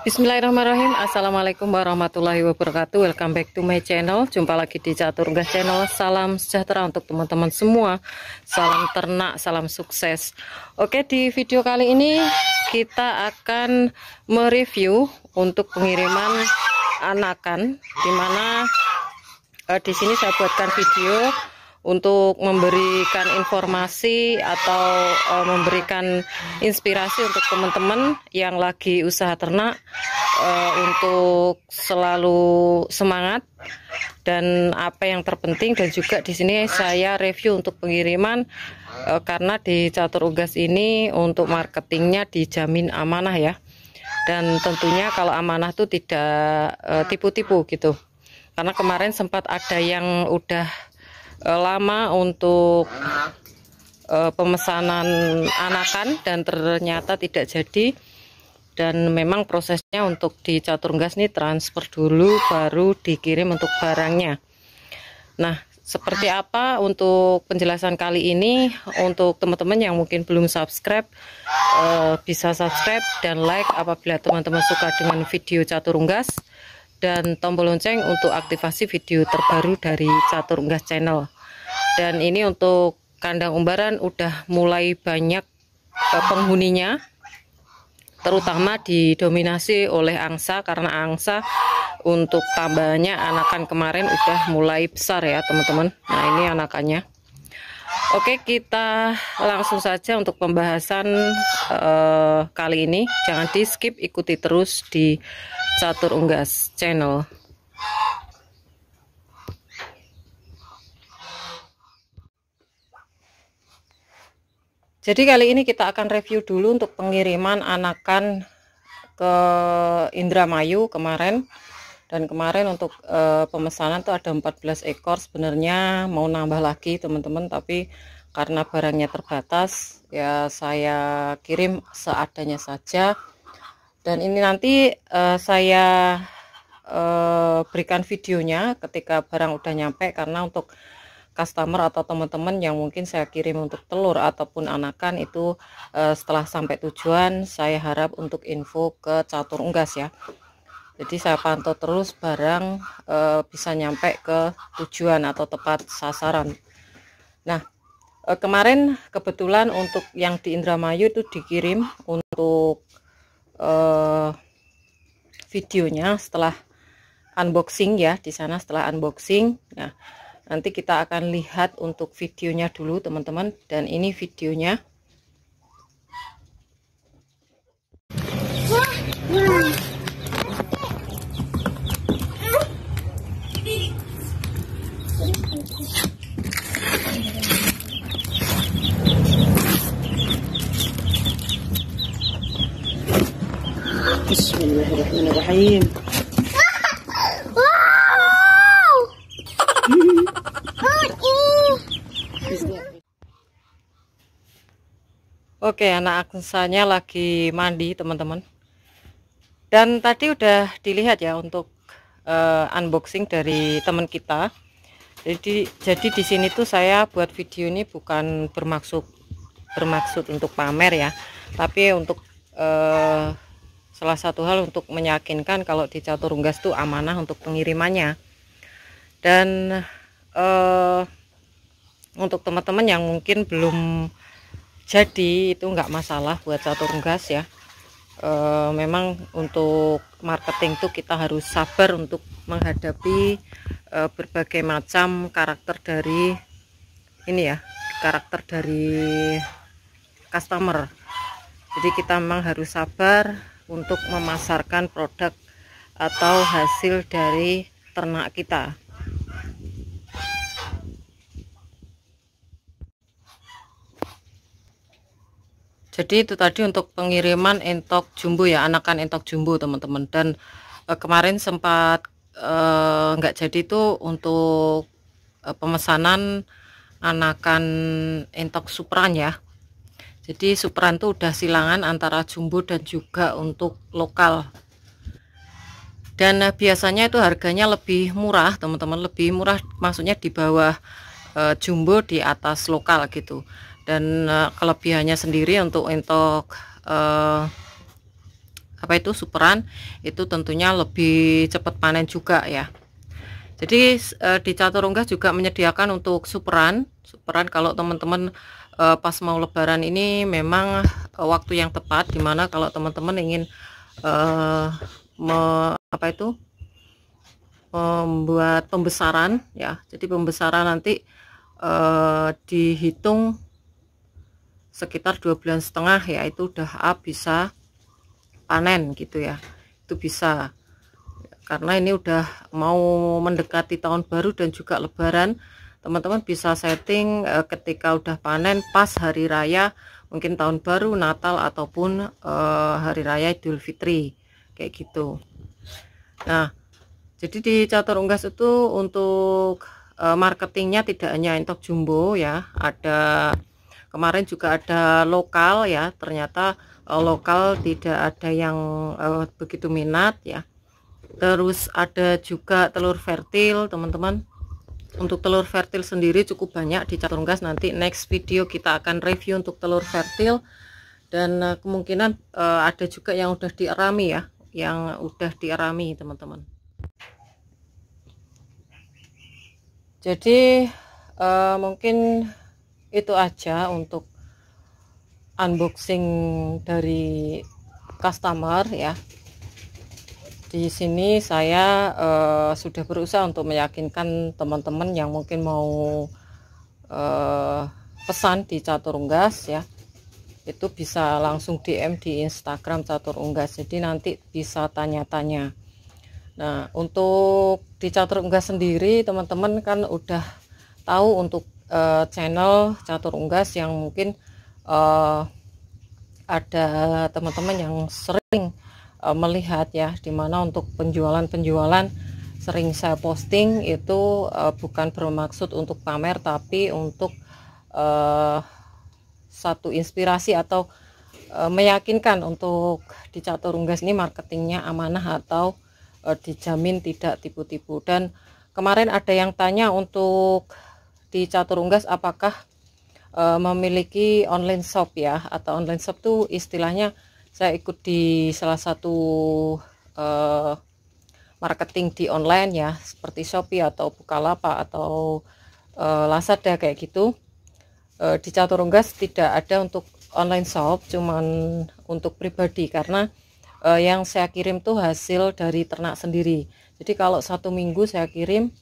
Bismillahirrahmanirrahim Assalamualaikum warahmatullahi wabarakatuh Welcome back to my channel Jumpa lagi di Catur Gas Channel Salam sejahtera untuk teman-teman semua Salam ternak, salam sukses Oke di video kali ini Kita akan mereview Untuk pengiriman anakan Dimana eh, di sini saya buatkan video untuk memberikan informasi atau uh, memberikan inspirasi untuk teman-teman yang lagi usaha ternak uh, untuk selalu semangat dan apa yang terpenting dan juga di sini saya review untuk pengiriman uh, karena di catur unggas ini untuk marketingnya dijamin amanah ya dan tentunya kalau amanah itu tidak tipu-tipu uh, tipu -tipu gitu karena kemarin sempat ada yang udah Eh, lama untuk eh, pemesanan anakan dan ternyata tidak jadi dan memang prosesnya untuk di catur gas nih transfer dulu baru dikirim untuk barangnya nah seperti apa untuk penjelasan kali ini untuk teman-teman yang mungkin belum subscribe eh, bisa subscribe dan like apabila teman-teman suka dengan video catur gas dan tombol lonceng untuk aktivasi video terbaru dari Catur Unggas Channel. Dan ini untuk kandang umbaran udah mulai banyak eh, penghuninya terutama didominasi oleh angsa karena angsa untuk tambahnya anakan kemarin udah mulai besar ya teman-teman nah ini anakannya Oke, kita langsung saja untuk pembahasan uh, kali ini. Jangan di skip, ikuti terus di Catur Unggas channel. Jadi kali ini kita akan review dulu untuk pengiriman anakan ke Indramayu kemarin dan kemarin untuk e, pemesanan tuh ada 14 ekor sebenarnya mau nambah lagi teman-teman tapi karena barangnya terbatas ya saya kirim seadanya saja dan ini nanti e, saya e, berikan videonya ketika barang udah nyampe karena untuk customer atau teman-teman yang mungkin saya kirim untuk telur ataupun anakan itu uh, setelah sampai tujuan saya harap untuk info ke catur unggas ya jadi saya pantau terus barang e, bisa nyampe ke tujuan atau tepat sasaran nah e, kemarin kebetulan untuk yang di Indramayu itu dikirim untuk e, videonya setelah unboxing ya di sana setelah unboxing nah nanti kita akan lihat untuk videonya dulu teman-teman dan ini videonya Oke anak Aksanya lagi mandi teman-teman dan tadi udah dilihat ya untuk uh, unboxing dari teman kita jadi jadi di sini tuh saya buat video ini bukan bermaksud bermaksud untuk pamer ya tapi untuk uh, salah satu hal untuk meyakinkan kalau di catur unggas tuh amanah untuk pengirimannya dan uh, untuk teman-teman yang mungkin belum jadi itu enggak masalah buat satu gas ya e, memang untuk marketing tuh kita harus sabar untuk menghadapi e, berbagai macam karakter dari ini ya karakter dari customer jadi kita memang harus sabar untuk memasarkan produk atau hasil dari ternak kita jadi itu tadi untuk pengiriman entok jumbo ya anakan entok jumbo teman-teman dan uh, kemarin sempat nggak eh, nggak jadi itu untuk uh, pemesanan anakan entok supran ya jadi supran itu udah silangan antara jumbo dan juga untuk lokal dan uh, biasanya itu harganya lebih murah teman-teman lebih murah maksudnya di bawah uh, jumbo di atas lokal gitu dan uh, eh, kelebihannya sendiri untuk untuk uh, apa itu superan itu tentunya lebih cepat panen juga ya jadi uh, di caturungga juga menyediakan untuk superan superan kalau teman-teman uh, pas mau lebaran ini memang uh, waktu yang tepat dimana kalau teman-teman ingin uh, me, apa itu membuat pembesaran ya jadi pembesaran nanti uh, dihitung sekitar dua bulan setengah ya itu udah A bisa panen gitu ya itu bisa karena ini udah mau mendekati tahun baru dan juga lebaran teman-teman bisa setting eh, ketika udah panen pas hari raya mungkin tahun baru Natal ataupun eh, hari raya Idul Fitri kayak gitu nah jadi di catur unggas itu untuk eh, marketingnya tidak hanya entok jumbo ya ada kemarin juga ada lokal ya ternyata uh, lokal tidak ada yang uh, begitu minat ya terus ada juga telur fertil teman-teman untuk telur fertil sendiri cukup banyak di catur gas nanti next video kita akan review untuk telur fertil dan uh, kemungkinan uh, ada juga yang udah diarami ya yang udah diarami teman-teman jadi uh, mungkin itu aja untuk unboxing dari customer ya di sini saya uh, sudah berusaha untuk meyakinkan teman-teman yang mungkin mau uh, pesan di catur unggas ya itu bisa langsung DM di Instagram catur unggas jadi nanti bisa tanya-tanya nah untuk di catur unggas sendiri teman-teman kan udah tahu untuk uh, channel catur unggas yang mungkin uh, ada teman-teman yang sering uh, melihat ya dimana untuk penjualan-penjualan sering saya posting itu uh, bukan bermaksud untuk pamer tapi untuk uh, satu inspirasi atau meyakinkan untuk di catur unggas ini marketingnya amanah atau uh, dijamin tidak tipu-tipu dan kemarin ada yang tanya untuk di Caturunggas apakah e, memiliki online shop ya atau online shop itu istilahnya saya ikut di salah satu e, marketing di online ya seperti Shopee atau Bukalapak atau e, Lazada kayak gitu e, di Caturunggas tidak ada untuk online shop cuman untuk pribadi karena e, yang saya kirim tuh hasil dari ternak sendiri jadi kalau satu minggu saya kirim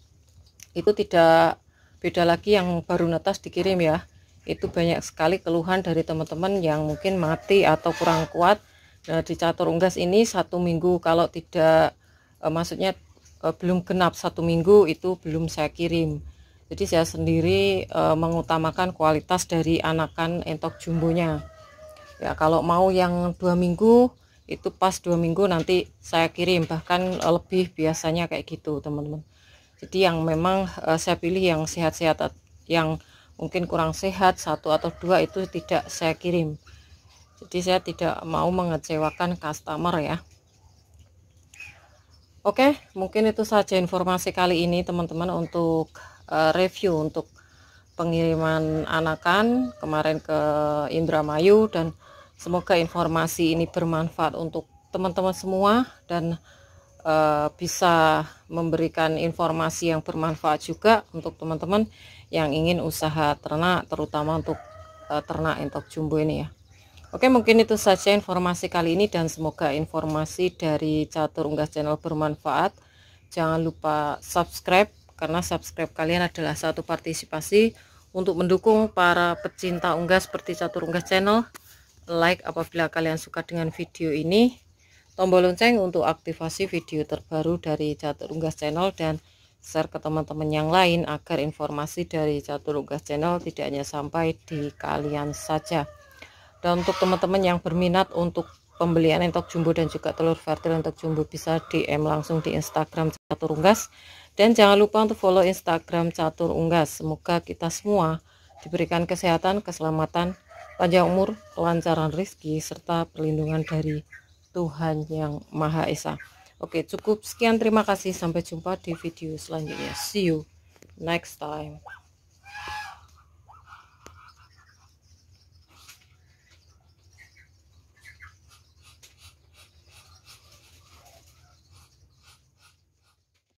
itu tidak beda lagi yang baru netas dikirim ya itu banyak sekali keluhan dari teman-teman yang mungkin mati atau kurang kuat nah, di catur unggas ini satu minggu kalau tidak eh, maksudnya eh, belum genap satu minggu itu belum saya kirim jadi saya sendiri eh, mengutamakan kualitas dari anakan entok jumbonya ya kalau mau yang dua minggu itu pas dua minggu nanti saya kirim bahkan e, lebih biasanya kayak gitu teman-teman jadi yang memang uh, saya pilih yang sehat-sehat yang mungkin kurang sehat satu atau dua itu tidak saya kirim jadi saya tidak mau mengecewakan customer ya Oke mungkin itu saja informasi kali ini teman-teman untuk uh, review untuk pengiriman anakan kemarin ke Indramayu dan semoga informasi ini bermanfaat untuk teman-teman semua dan uh, bisa memberikan informasi yang bermanfaat juga untuk teman-teman yang ingin usaha ternak terutama untuk uh, ternak entok jumbo ini ya Oke mungkin itu saja informasi kali ini dan semoga informasi dari catur unggas channel bermanfaat jangan lupa subscribe karena subscribe kalian adalah satu partisipasi untuk mendukung para pecinta unggas seperti catur unggas channel like apabila kalian suka dengan video ini tombol lonceng untuk aktivasi video terbaru dari Catur Unggas Channel dan share ke teman-teman yang lain agar informasi dari Catur Unggas Channel tidak hanya sampai di kalian saja. Dan untuk teman-teman yang berminat untuk pembelian entok jumbo dan juga telur fertil entok jumbo bisa DM langsung di Instagram Catur Unggas dan jangan lupa untuk follow Instagram Catur Unggas. Semoga kita semua diberikan kesehatan, keselamatan, panjang umur, kelancaran rezeki serta perlindungan dari Tuhan yang Maha Esa. Oke, cukup sekian. Terima kasih. Sampai jumpa di video selanjutnya. See you next time.